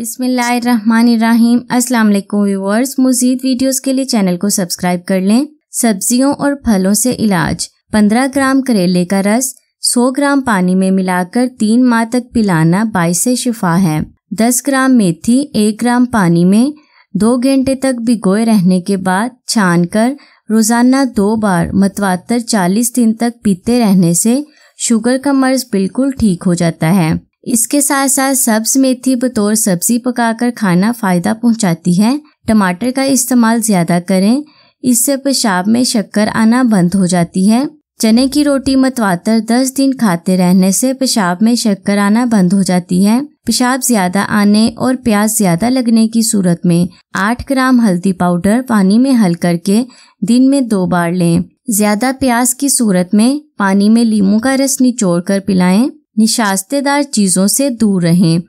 बिस्मिल्लाहिर्रहमानिर्रहीम अस्सलाम वालेकुम व्यूअर्स मजीद वीडियोस के लिए चैनल को सब्सक्राइब कर लें सब्जियों और फलों से इलाज 15 ग्राम करेले का रस 100 ग्राम पानी में मिलाकर तीन माह तक पिलाना बाईस शिफा है 10 ग्राम मेथी 1 ग्राम पानी में दो घंटे तक भिगोए रहने के बाद छान कर रोजाना दो बार मतवातर चालीस दिन तक पीते रहने से शुगर का मर्ज बिल्कुल ठीक हो जाता है इसके साथ साथ सब्ज मेथी बतौर सब्जी पकाकर खाना फायदा पहुंचाती है टमाटर का इस्तेमाल ज्यादा करें इससे पेशाब में शक्कर आना बंद हो जाती है चने की रोटी मतवातर 10 दिन खाते रहने से पेशाब में शक्कर आना बंद हो जाती है पेशाब ज्यादा आने और प्याज ज्यादा लगने की सूरत में 8 ग्राम हल्दी पाउडर पानी में हल करके दिन में दो बार लें ज्यादा प्याज की सूरत में पानी में लीमू का रस निचोड़ कर पिलाएं निशास्तेदार चीज़ों से दूर रहें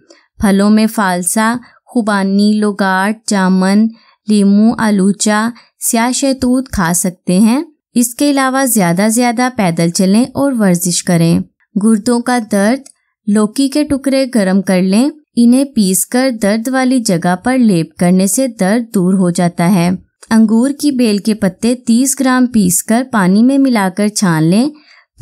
फलों में फालसा खुबानी लोगाट जामन लीमू आलूचा स्या शैतूत खा सकते हैं इसके अलावा ज़्यादा ज़्यादा पैदल चलें और वर्जिश करें गुर्दों का दर्द लौकी के टुकड़े गर्म कर लें इन्हें पीसकर दर्द वाली जगह पर लेप करने से दर्द दूर हो जाता है अंगूर की बेल के पत्ते 30 ग्राम पीसकर पानी में मिलाकर छान लें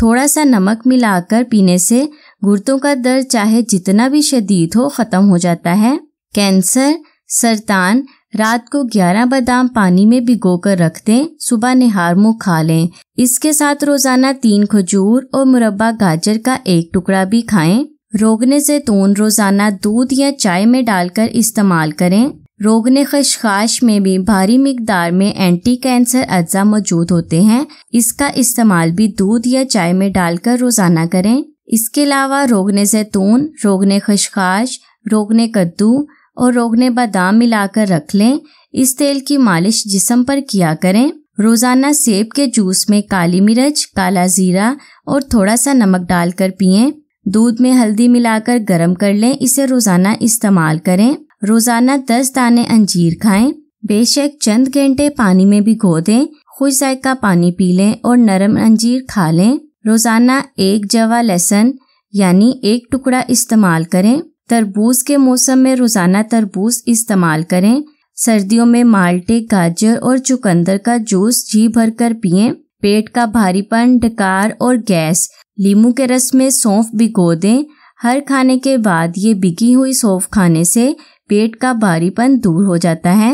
थोड़ा सा नमक मिलाकर पीने से गुर्दों का दर्द चाहे जितना भी शदीद हो ख़त्म हो जाता है कैंसर सरतान रात को 11 बादाम पानी में भिगोकर रख दें सुबह निहार मुँह खा लें इसके साथ रोज़ाना तीन खजूर और मुरब्बा गाजर का एक टुकड़ा भी खाएं रोगने तोन रोज़ाना दूध या चाय में डालकर इस्तेमाल करें रोगन खशखाश में भी भारी मकदार में एंटी कैंसर अज्जा मौजूद होते हैं इसका इस्तेमाल भी दूध या चाय में डालकर रोजाना करें इसके अलावा रोगने जैतून रोगने खशखाश रोगने कद्दू और रोगने बादाम मिलाकर रख लें इस तेल की मालिश जिसम पर किया करें रोजाना सेब के जूस में काली मिर्च काला जीरा और थोड़ा सा नमक डालकर पिए दूध में हल्दी मिलाकर गर्म कर लें इसे रोजाना इस्तेमाल करें रोजाना दस दाने अंजीर खाएं, बेशक चंद घंटे पानी में भी गो दें खुश जायका पानी पी लें और नरम अंजीर खा लें रोजाना एक जवा लहसन यानी एक टुकड़ा इस्तेमाल करें तरबूज के मौसम में रोजाना तरबूज इस्तेमाल करें सर्दियों में माल्टे गाजर और चुकंदर का जूस जी भरकर पिए पेट का भारीपन डकार और गैस लीमू के रस में सौंफ भिगो दें हर खाने के बाद ये बिकी हुई सौंफ खाने से पेट का भारीपन दूर हो जाता है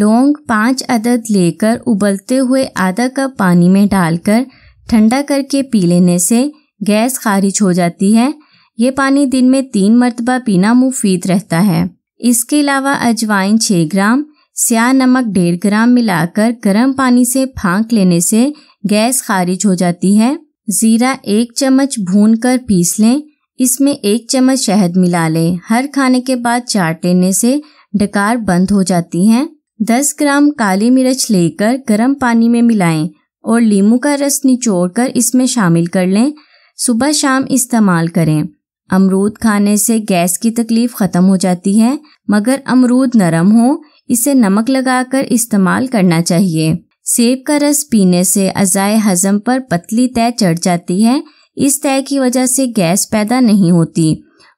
लौंग पांच अदद लेकर उबलते हुए आधा कप पानी में डालकर ठंडा करके पी लेने से गैस खारिज हो जाती है ये पानी दिन में तीन मरतबा पीना मुफीद रहता है इसके अलावा अजवाइन छः ग्राम स्या नमक डेढ़ ग्राम मिलाकर गर्म पानी से फांक लेने से गैस खारिज हो जाती है ज़ीरा एक चम्मच भून कर पीस लें इसमें एक चम्मच शहद मिला लें हर खाने के बाद चाट लेने से डकार बंद हो जाती हैं 10 ग्राम काली मिर्च लेकर गर्म पानी में मिलाएं और लीमू का रस निचोड़कर इसमें शामिल कर लें सुबह शाम इस्तेमाल करें अमरूद खाने से गैस की तकलीफ ख़त्म हो जाती है मगर अमरूद नरम हो इसे नमक लगाकर इस्तेमाल करना चाहिए सेब का रस पीने से अजाय हजम पर पतली तय चढ़ जाती है इस तय की वजह से गैस पैदा नहीं होती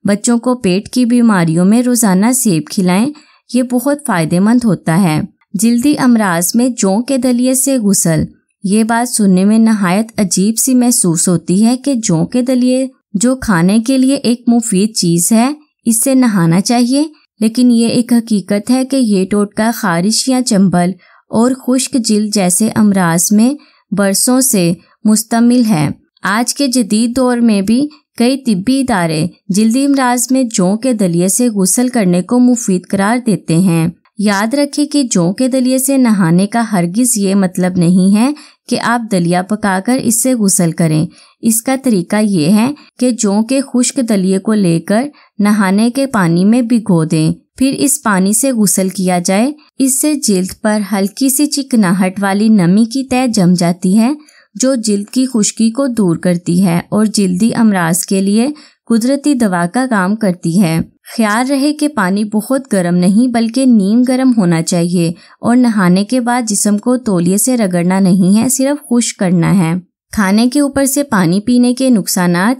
बच्चों को पेट की बीमारियों में रोज़ाना सेब खिलाएं ये बहुत फ़ायदेमंद होता है जल्दी अमराज में जौ के दलिए से गुसल ये बात सुनने में नहायत अजीब सी महसूस होती है कि जौ के दलिए जो खाने के लिए एक मुफीद चीज़ है इससे नहाना चाहिए लेकिन ये एक हकीकत है कि ये टोटका खारिश या चंबल और खुश्क जिल जैसे अमराज में बरसों से मुस्तमिल है आज के जदीद दौर में भी कई तिब्बी इदारे जल्दी अमराज में जौ के दलिए से गुसल करने को मुफीद करार देते हैं याद रखें कि जौ के दलिए से नहाने का हरगिज़ ये मतलब नहीं है कि आप दलिया पकाकर इससे गुसल करें इसका तरीका ये है कि जौ के खुश्क दलिए को लेकर नहाने के पानी में भिगो दें फिर इस पानी से गुसल किया जाए इससे जल्द पर हल्की सी चिकनाहट वाली नमी की तय जम जाती है जो जिल्द की खुश्की को दूर करती है और जिल्दी अमराज के लिए कुदरती दवा का काम करती है ख्याल रहे कि पानी बहुत गर्म नहीं बल्कि नीम गर्म होना चाहिए और नहाने के बाद जिसम को तोलिए से रगड़ना नहीं है सिर्फ खुश करना है खाने के ऊपर से पानी पीने के नुकसान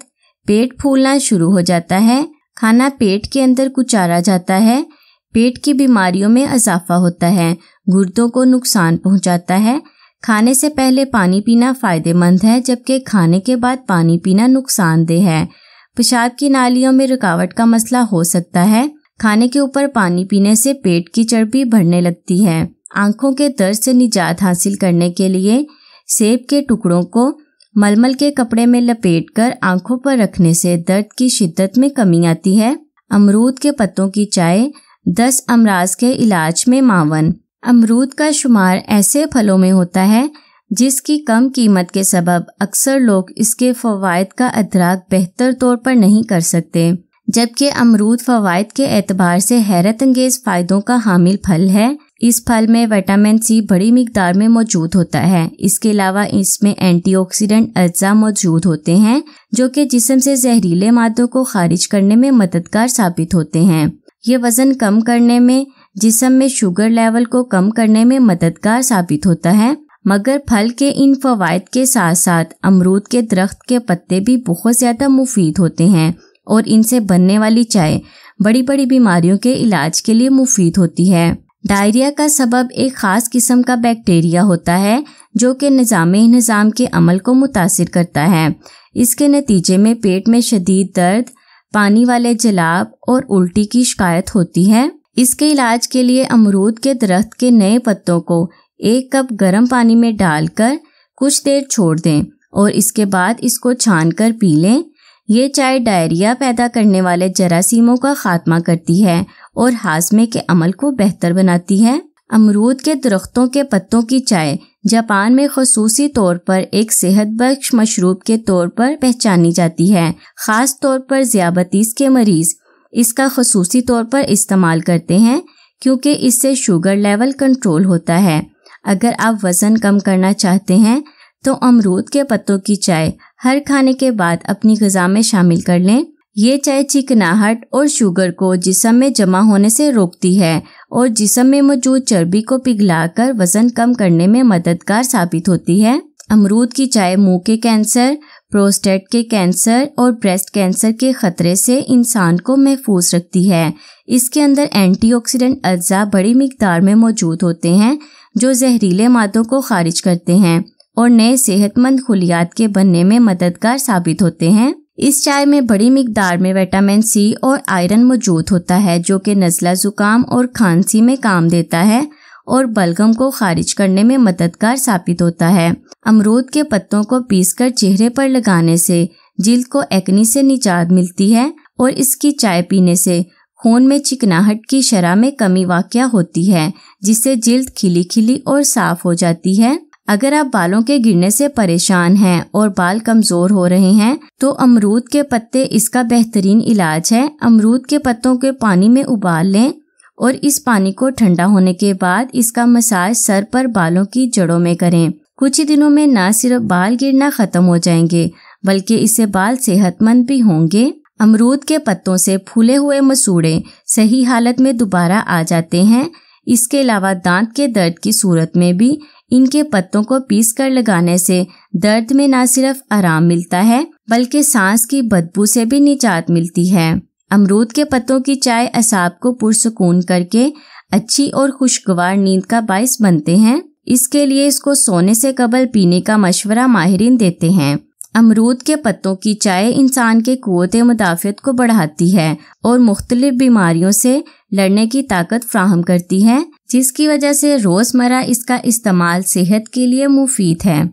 पेट फूलना शुरू हो जाता है खाना पेट के अंदर कुचारा जाता है पेट की बीमारियों में इजाफा होता है गुर्दों को नुकसान पहुंचाता है खाने से पहले पानी पीना फायदेमंद है जबकि खाने के बाद पानी पीना नुकसानदेह है पेशाब की नालियों में रुकावट का मसला हो सकता है खाने के ऊपर पानी पीने से पेट की चर्बी बढ़ने लगती है आंखों के दर्द से निजात हासिल करने के लिए सेब के टुकड़ों को मलमल के कपड़े में लपेटकर आंखों पर रखने से दर्द की शिद्दत में कमी आती है अमरूद के पत्तों की चाय दस अमराज के इलाज में मावन अमरूद का शुमार ऐसे फलों में होता है जिसकी कम कीमत के सबब अक्सर लोग इसके फवायद का अदराक बेहतर तौर पर नहीं कर सकते जबकि अमरूद फवायद के एतबार से हैरत अंगेज फ़ायदों का हामिल फल है इस फल में विटामिन सी बड़ी मकदार में मौजूद होता है इसके अलावा इसमें एंटीऑक्सीडेंट अज्जा मौजूद होते हैं जो कि जिसम से जहरीले मादों को खारिज करने में मददगार साबित होते हैं ये वज़न कम करने में जिसम में शुगर लेवल को कम करने में मददगार साबित होता है मगर फल के इन फवायद के साथ साथ अमरूद के दरख्त के पत्ते भी बहुत ज़्यादा मुफीद होते हैं और इनसे बनने वाली चाय बड़ी बड़ी बीमारियों के इलाज के लिए मुफीद होती है डायरिया का सबब एक ख़ास किस्म का बैक्टीरिया होता है जो कि निज़ाम निज़ाम के अमल को मुतासर करता है इसके नतीजे में पेट में शदीद दर्द पानी वाले जलाब और उल्टी की शिकायत होती है इसके इलाज के लिए अमरूद के दरख्त के नए पत्तों को एक कप गर्म पानी में डालकर कुछ देर छोड़ दें और इसके बाद इसको छान कर पी लें ये चाय डायरिया पैदा करने वाले जरासीमों का खात्मा करती है और हाजमे के अमल को बेहतर बनाती है अमरूद के दरख्तों के पत्तों की चाय जापान में खसूसी तौर पर एक सेहत बख्श मशरूब के तौर पर पहचानी जाती है खास तौर पर जियाबतीस के मरीज इसका खसूसी तौर पर इस्तेमाल करते हैं क्योंकि इससे शुगर लेवल कंट्रोल होता है अगर आप वज़न कम करना चाहते हैं तो अमरूद के पत्तों की चाय हर खाने के बाद अपनी गज़ा में शामिल कर लें ये चाय चिकनाहट और शुगर को जिसम में जमा होने से रोकती है और जिसम में मौजूद चर्बी को पिघलाकर वज़न कम करने में मददगार साबित होती है अमरूद की चाय मुंह के कैंसर प्रोस्टेट के कैंसर और ब्रेस्ट कैंसर के खतरे से इंसान को महफूज रखती है इसके अंदर एंटीऑक्सीडेंट अज्जा बड़ी मकदार में मौजूद होते हैं जो जहरीले मादों को खारिज करते हैं और नए सेहतमंद खुलियात के बनने में मददगार साबित होते हैं इस चाय में बड़ी मकदार में विटामिन सी और आयरन मौजूद होता है जो कि नज़ला ज़ुकाम और खांसी में काम देता है और बलगम को खारिज करने में मददगार साबित होता है अमरूद के पत्तों को पीसकर चेहरे पर लगाने से जिल्द को एक्नी से निजात मिलती है और इसकी चाय पीने से खून में चिकनाहट की शरह में कमी वाक़ होती है जिससे जिल्द खिली खिली और साफ हो जाती है अगर आप बालों के गिरने से परेशान हैं और बाल कमज़ोर हो रहे हैं तो अमरूद के पत्ते इसका बेहतरीन इलाज है अमरूद के पत्तों के पानी में उबाल लें और इस पानी को ठंडा होने के बाद इसका मसाज सर पर बालों की जड़ों में करें कुछ ही दिनों में न सिर्फ बाल गिरना खत्म हो जाएंगे बल्कि इससे बाल सेहतमंद भी होंगे अमरूद के पत्तों से फूले हुए मसूड़े सही हालत में दोबारा आ जाते हैं इसके अलावा दांत के दर्द की सूरत में भी इनके पत्तों को पीस कर लगाने से दर्द में न सिर्फ आराम मिलता है बल्कि सांस की बदबू से भी निजात मिलती है अमरूद के पत्तों की चाय असाब को पुरसकून करके अच्छी और खुशगवार नींद का बायस बनते हैं इसके लिए इसको सोने से कबल पीने का मशवरा माहरीन देते हैं अमरूद के पत्तों की चाय इंसान के कुत मुदाफ़त को बढ़ाती है और मुख्तलिफ बीमारियों से लड़ने की ताकत फ्राहम करती है जिसकी वजह से रोज़मर्रा इसका इस्तेमाल सेहत के लिए मुफीद है